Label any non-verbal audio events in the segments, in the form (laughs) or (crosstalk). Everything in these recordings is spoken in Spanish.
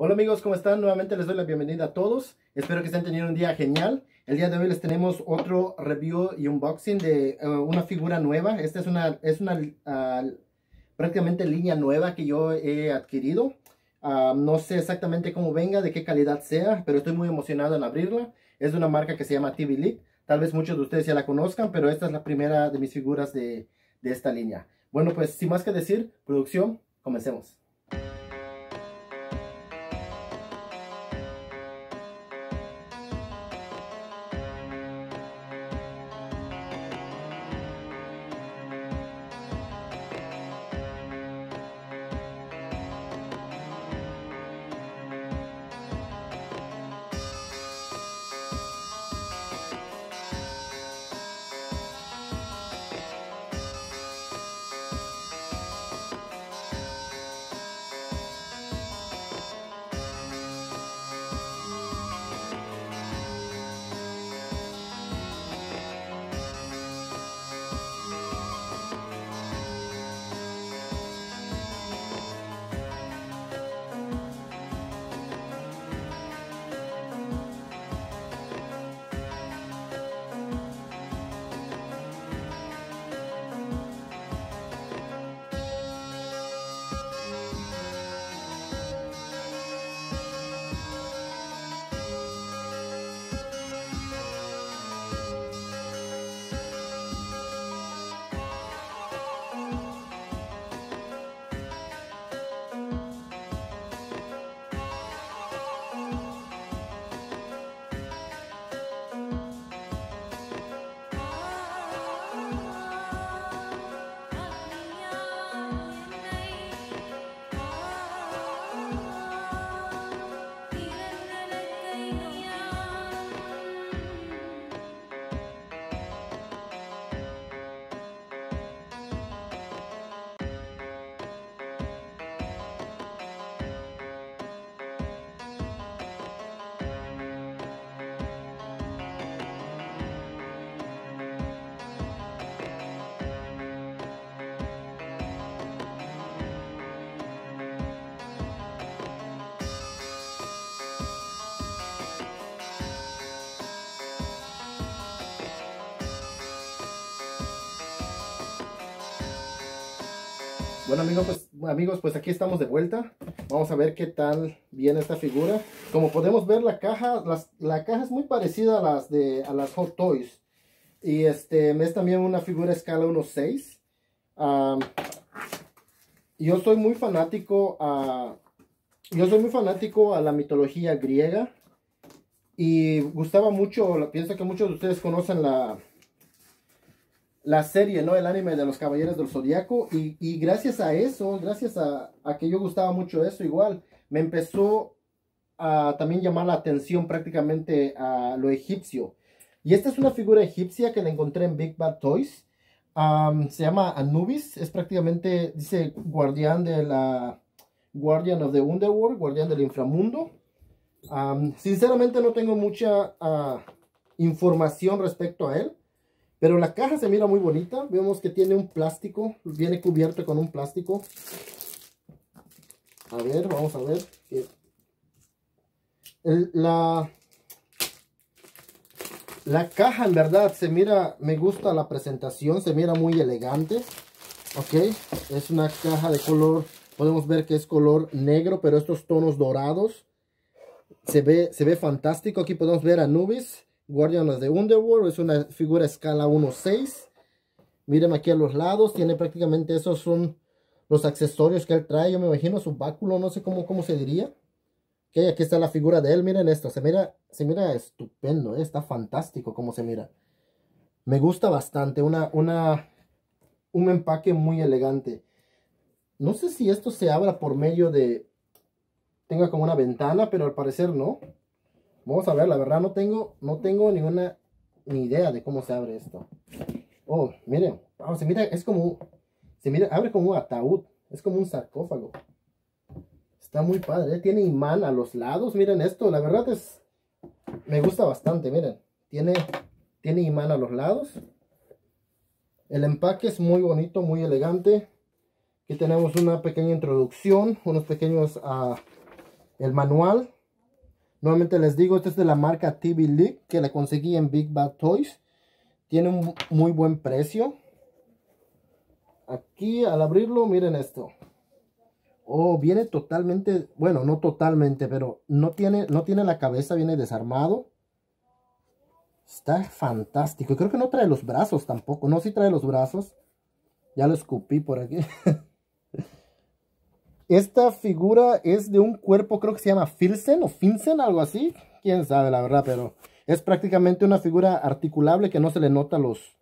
Hola amigos, ¿cómo están? Nuevamente les doy la bienvenida a todos. Espero que estén teniendo un día genial. El día de hoy les tenemos otro review y unboxing de eh, una figura nueva. Esta es una, es una ah, prácticamente línea nueva que yo he adquirido. Ah, no sé exactamente cómo venga, de qué calidad sea, pero estoy muy emocionado en abrirla. Es de una marca que se llama TV Tal vez muchos de ustedes ya la conozcan, pero esta es la primera de mis figuras de, de esta línea. Bueno, pues sin más que decir, producción, comencemos. Bueno amigos pues, amigos, pues aquí estamos de vuelta. Vamos a ver qué tal viene esta figura. Como podemos ver, la caja, la caja es muy parecida a las de a las Hot Toys. Y este es también una figura escala 1.6. yo soy muy fanático a. Yo soy muy fanático a la mitología griega. Y gustaba mucho, pienso que muchos de ustedes conocen la, la serie, ¿no? El anime de los Caballeros del Zodíaco. Y, gracias a eso, gracias a, que yo gustaba mucho eso, igual, me empezó a también llamar la atención prácticamente a lo egipcio. Y esta es una figura egipcia que la encontré en Big Bad Toys. se llama Anubis, es prácticamente, dice, guardián de la... Guardian of the Underworld, guardián del inframundo. sinceramente no tengo mucha ah, información respecto a él. Pero la caja se mira muy bonita. Vemos que tiene un plástico. Viene cubierto con un plástico. A ver, vamos a ver. la, la caja en verdad se mira, me gusta la presentación. Se mira muy elegante. Ok, es una caja de color, podemos ver que es color negro, pero estos tonos dorados. Se ve, se ve fantástico. Aquí podemos ver a Nubis Guardianes de Underworld. Es una figura escala 1.6. Miren aquí a los lados. Tiene prácticamente esos son los accesorios que él trae. Yo me imagino su báculo. No sé cómo, cómo se diría. que aquí está la figura de él. Miren esto. Se mira, se mira estupendo. Eh, está fantástico como se mira. Me gusta bastante. Una, una, un empaque muy elegante. No sé si esto se abra por medio de... Tenga como una ventana, pero al parecer no. Vamos a ver, la verdad no tengo, no tengo ninguna ni idea de cómo se abre esto. Oh, miren, oh, se mira, es como, se mira, abre como un ataúd, es como un sarcófago. Está muy padre, tiene imán a los lados, miren esto, la verdad es, me gusta bastante, miren. Tiene, tiene imán a los lados. El empaque es muy bonito, muy elegante. Aquí tenemos una pequeña introducción, unos pequeños, a ah, el manual Nuevamente les digo, este es de la marca TV League, que la conseguí en Big Bad Toys. Tiene un muy buen precio. Aquí al abrirlo, miren esto. Oh, viene totalmente, bueno, no totalmente, pero no tiene, no tiene la cabeza, viene desarmado. Está fantástico. Creo que no trae los brazos tampoco. No, si trae los brazos. Ya lo escupí por aquí. (laughs) Esta figura es de un cuerpo, creo que se llama Filsen o Finsen, algo así. Quién sabe, la verdad, pero es prácticamente una figura articulable que no se le nota los...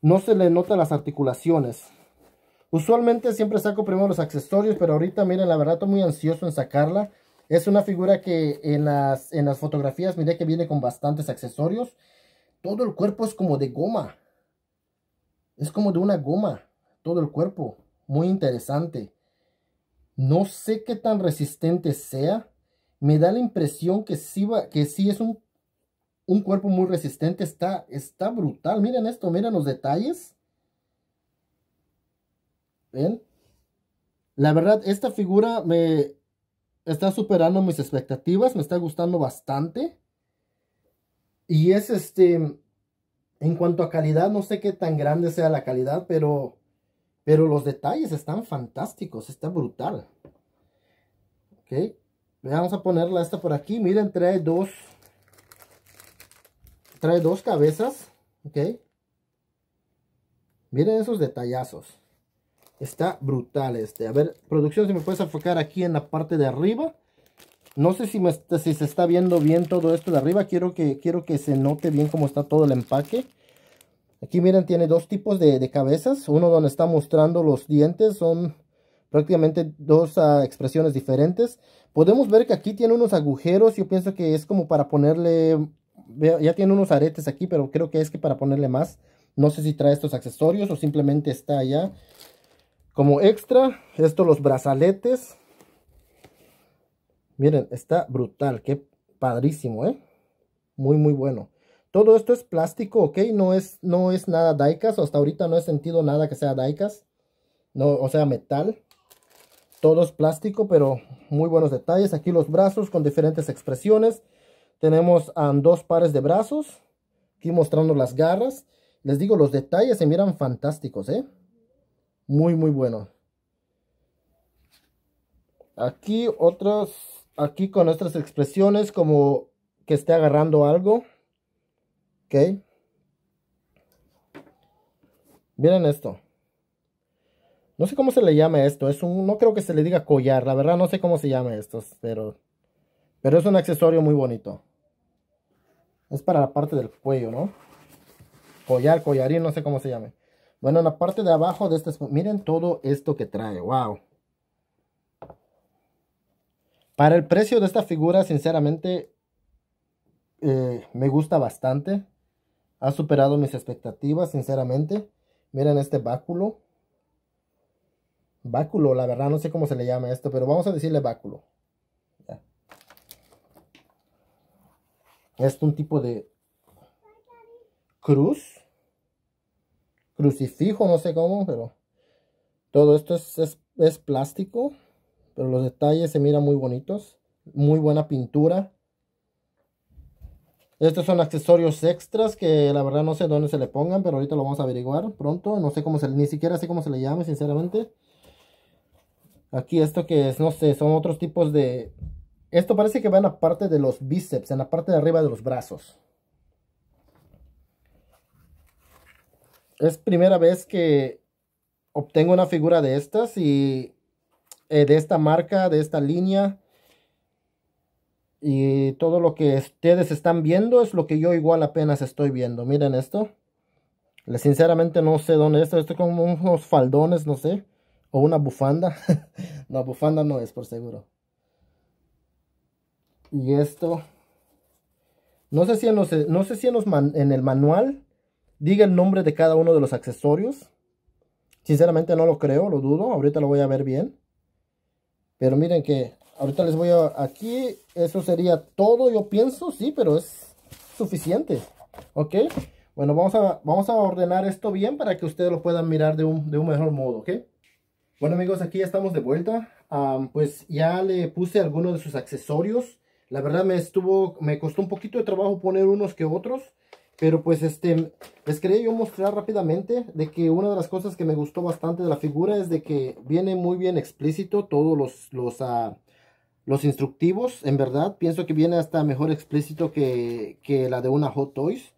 No se le nota las articulaciones. Usualmente siempre saco primero los accesorios, pero ahorita, miren, la verdad estoy muy ansioso en sacarla. Es una figura que en las, en las fotografías miren que viene con bastantes accesorios. Todo el cuerpo es como de goma. Es como de una goma. Todo el cuerpo. Muy interesante. No sé qué tan resistente sea. Me da la impresión que sí, que es un, un, cuerpo muy resistente. Está, está brutal. Miren esto, miren los detalles. ¿Ven? La verdad, esta figura me está superando mis expectativas. Me está gustando bastante. Y es este... En cuanto a calidad, no sé qué tan grande sea la calidad, pero pero los detalles están fantásticos, está brutal. Ok, vamos a ponerla esta por aquí. Miren, trae dos, trae dos cabezas. Ok, miren esos detallazos. Está brutal este. A ver, producción, si me puedes enfocar aquí en la parte de arriba. No sé si, si se está viendo bien todo esto de arriba. Quiero que, quiero que se note bien cómo está todo el empaque. Aquí miren, tiene dos tipos de, cabezas. Uno donde está mostrando los dientes, son prácticamente dos ah, expresiones diferentes. Podemos ver que aquí tiene unos agujeros, yo pienso que es como para ponerle, ya tiene unos aretes aquí, pero creo que es que para ponerle más. No sé si trae estos accesorios o simplemente está allá. Como extra, estos los brazaletes. Miren, está brutal, qué padrísimo, ¿eh? Muy, muy bueno. Todo esto es plástico, ¿ok? No es, no es nada daikas, Hasta ahorita no he sentido nada que sea daikas No, o sea, metal. Todo es plástico, pero muy buenos detalles. Aquí los brazos con diferentes expresiones. Tenemos dos pares de brazos. Aquí mostrando las garras. Les digo, los detalles se miran fantásticos, ¿eh? Muy, muy bueno. Aquí otras, aquí con nuestras expresiones como que esté agarrando algo. ¿Ok? Miren esto. No sé cómo se le llama esto. Es un, no creo que se le diga collar. La verdad no sé cómo se llame esto. Pero, pero es un accesorio muy bonito. Es para la parte del cuello, ¿no? Collar, collarín, no sé cómo se llame. Bueno, en la parte de abajo de estas... Miren todo esto que trae. ¡Wow! Para el precio de esta figura, sinceramente, eh, me gusta bastante. Ha superado mis expectativas, sinceramente. Miren este báculo. Báculo, la verdad, no sé cómo se le llama esto, pero vamos a decirle báculo. Es un tipo de cruz. Crucifijo, no sé cómo, pero todo esto es, es plástico. Pero los detalles se miran muy bonitos. Muy buena pintura. Estos son accesorios extras que la verdad no sé dónde se le pongan, pero ahorita lo vamos a averiguar pronto. No sé cómo se, ni siquiera sé cómo se le llame, sinceramente. Aquí esto que es, no sé, son otros tipos de... Esto parece que va en la parte de los bíceps, en la parte de arriba de los brazos. Es primera vez que obtengo una figura de estas y eh, de esta marca, de esta línea. Y todo lo que ustedes están viendo es lo que yo igual apenas estoy viendo. Miren esto. sinceramente no sé dónde esto. es como unos faldones, no sé. O una bufanda. la (laughs) bufanda no es por seguro. Y esto. No sé si no sé si en, en el manual diga el nombre de cada uno de los accesorios. Sinceramente no lo creo, lo dudo. Ahorita lo voy a ver bien. Pero miren que Ahorita les voy a... Aquí, eso sería todo, yo pienso, sí, pero es suficiente. ¿Ok? Bueno, vamos a, vamos a ordenar esto bien para que ustedes lo puedan mirar de un, de un mejor modo, ¿ok? Bueno amigos, aquí ya estamos de vuelta. pues ya le puse algunos de sus accesorios. La verdad me estuvo, me costó un poquito de trabajo poner unos que otros. Pero pues este, les quería yo mostrar rápidamente de que una de las cosas que me gustó bastante de la figura es de que viene muy bien explícito todos los, los, ah, los instructivos, en verdad, pienso que viene hasta mejor explícito que, la de una Hot Toys.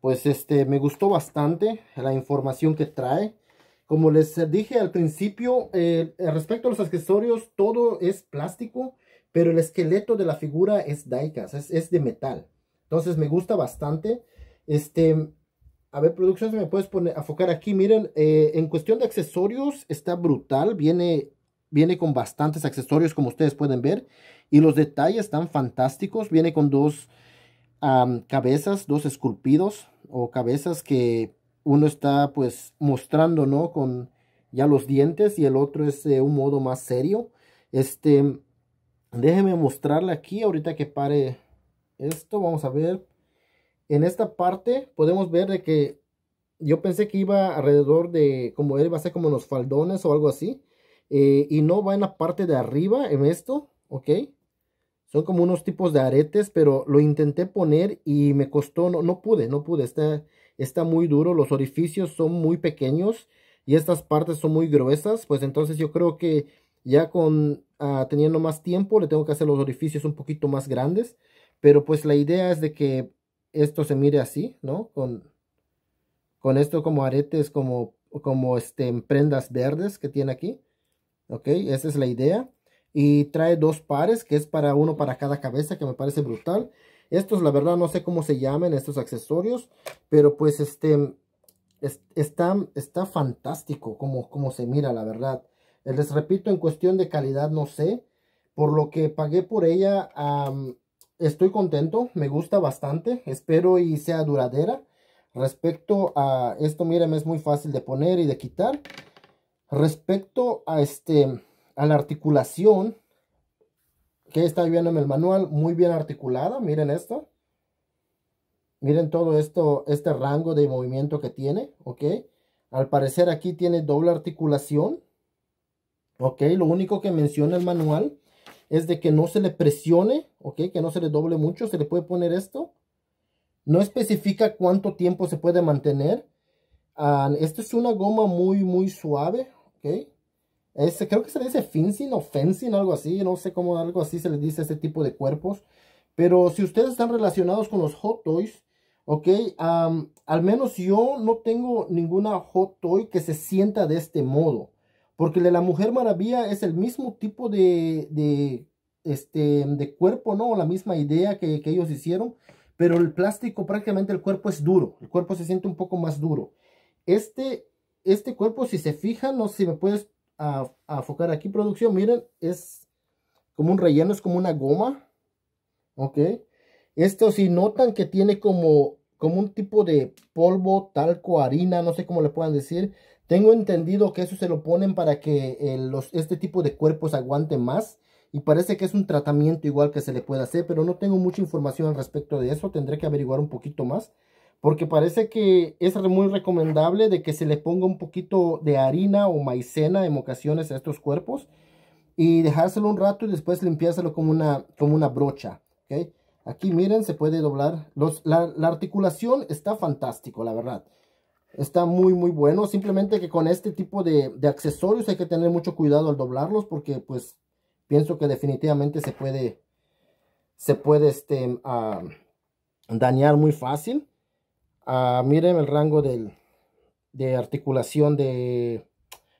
Pues este, me gustó bastante la información que trae. Como les dije al principio, eh, respecto a los accesorios, todo es plástico, pero el esqueleto de la figura es diecast, es, de metal. Entonces me gusta bastante. Este, a ver, producciones, me puedes poner, enfocar aquí. Miren, eh, en cuestión de accesorios está brutal. Viene Viene con bastantes accesorios como ustedes pueden ver. Y los detalles están fantásticos. Viene con dos cabezas, dos esculpidos o cabezas que uno está pues mostrando, ¿no? Con ya los dientes y el otro es de eh, un modo más serio. Este, déjenme mostrarle aquí ahorita que pare esto. Vamos a ver. En esta parte podemos ver de que yo pensé que iba alrededor de como él va a ser como los faldones o algo así eh, y no va en la parte de arriba, en esto, ¿ok? Son como unos tipos de aretes, pero lo intenté poner y me costó, no, pude, no pude, está, está muy duro, los orificios son muy pequeños y estas partes son muy gruesas, pues entonces yo creo que ya con ah, teniendo más tiempo le tengo que hacer los orificios un poquito más grandes, pero pues la idea es de que esto se mire así, ¿no? Con, con esto como aretes, como, como este, prendas verdes que tiene aquí ok, esa es la idea. Y trae dos pares, que es para uno para cada cabeza, que me parece brutal. Estos, la verdad, no sé cómo se llaman estos accesorios, pero pues este, está, fantástico como, como se mira, la verdad. Les repito, en cuestión de calidad, no sé. Por lo que pagué por ella, estoy contento, me gusta bastante, espero y sea duradera. Respecto a esto, miren, es muy fácil de poner y de quitar. Respecto a, este, a la articulación que está viendo en el manual, muy bien articulada, miren esto. Miren todo esto, este rango de movimiento que tiene, ¿ok? Al parecer aquí tiene doble articulación, ¿ok? Lo único que menciona el manual es de que no se le presione, ¿ok? Que no se le doble mucho, se le puede poner esto. No especifica cuánto tiempo se puede mantener. Ah, esto es una goma muy, muy suave, este, creo que se le dice fencing o fencing, algo así, no sé cómo algo así se les dice a este tipo de cuerpos. Pero si ustedes están relacionados con los hot toys, ok, al menos yo no tengo ninguna hot toy que se sienta de este modo. Porque de la Mujer Maravilla es el mismo tipo de, de, este, de cuerpo, ¿no? La misma idea que, que ellos hicieron. Pero el plástico prácticamente el cuerpo es duro. El cuerpo se siente un poco más duro. Este este cuerpo, si se fijan, no sé si me puedes enfocar aquí, producción, miren, es como un relleno, es como una goma, ¿ok? Esto si notan que tiene como, como un tipo de polvo, talco, harina, no sé cómo le puedan decir. Tengo entendido que eso se lo ponen para que eh, este tipo de cuerpos aguante más. Y parece que es un tratamiento igual que se le puede hacer, pero no tengo mucha información al respecto de eso. Tendré que averiguar un poquito más porque parece que es muy recomendable de que se le ponga un poquito de harina o maicena en ocasiones a estos cuerpos y dejárselo un rato y después limpiárselo como una, como una brocha. ¿okay? Aquí miren, se puede doblar. la, articulación está fantástico, la verdad. Está muy, muy bueno. Simplemente que con este tipo de, accesorios hay que tener mucho cuidado al doblarlos porque pues pienso que definitivamente se puede, se puede este, dañar muy fácil. Ah, miren el rango de articulación de,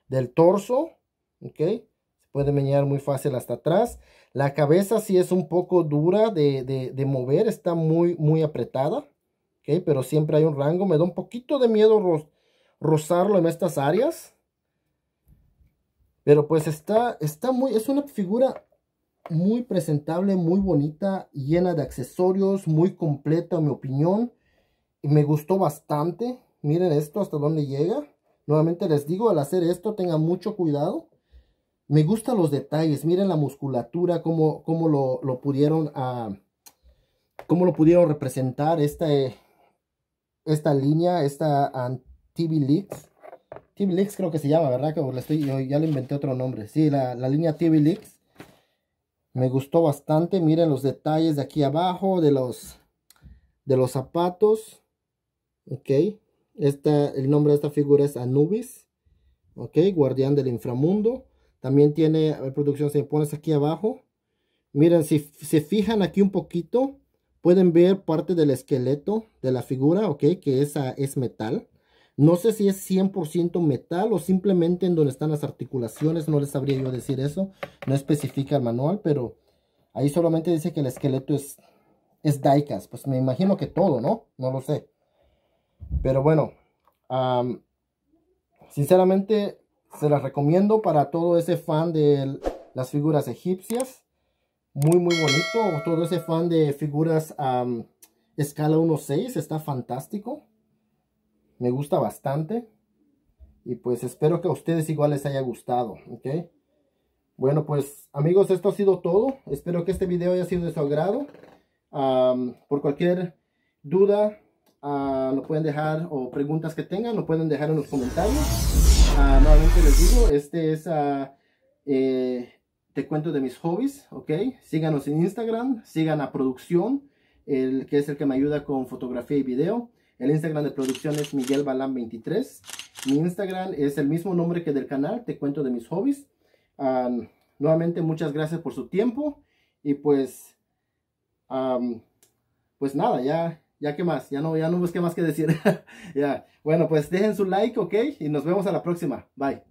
del torso. Se puede meñar muy fácil hasta atrás. La cabeza sí es un poco dura de, mover, está muy, muy apretada, pero siempre hay un rango. Me da un poquito de miedo rozarlo en estas áreas. Pero pues está, está muy, es una figura muy presentable, muy bonita, llena de accesorios, muy completa en mi opinión me gustó bastante. Miren esto hasta dónde llega. Nuevamente les digo, al hacer esto tengan mucho cuidado. Me gustan los detalles. Miren la musculatura, cómo, cómo lo, pudieron... Ah, cómo lo pudieron representar esta, eh, esta línea, esta ah, TV Leaks. TV Leaks creo que se llama, ¿verdad? Que estoy, ya le inventé otro nombre. Sí, la, la línea TV Leaks. Me gustó bastante. Miren los detalles de aquí abajo, de los, de los zapatos. Ok. Esta, el nombre de esta figura es Anubis. Ok, guardián del inframundo. También tiene, a producción, si pones aquí abajo. Miren, si se fijan aquí un poquito, pueden ver parte del esqueleto de la figura, ok, que esa es metal. No sé si es 100% metal o simplemente en donde están las articulaciones, no les sabría yo decir eso. No especifica el manual, pero ahí solamente dice que el esqueleto es, es diecast. Pues me imagino que todo, ¿no? No lo sé. Pero bueno, sinceramente se las recomiendo para todo ese fan de las figuras egipcias. Muy, muy bonito. Todo ese fan de figuras a escala 1.6 está fantástico. Me gusta bastante. Y pues espero que a ustedes igual les haya gustado. Ok. Bueno, pues amigos, esto ha sido todo. Espero que este video haya sido de su agrado. por cualquier duda, Ah, lo pueden dejar o preguntas que tengan lo pueden dejar en los comentarios ah, nuevamente les digo este es ah, eh, te cuento de mis hobbies ok síganos en instagram sigan a producción el que es el que me ayuda con fotografía y video el instagram de producción es miguel balán 23 mi instagram es el mismo nombre que del canal te cuento de mis hobbies nuevamente muchas gracias por su tiempo y pues pues nada ya ya que más, ya no, ya no busqué más que decir. (laughs) ya. Bueno, pues dejen su like, ok, y nos vemos a la próxima. Bye.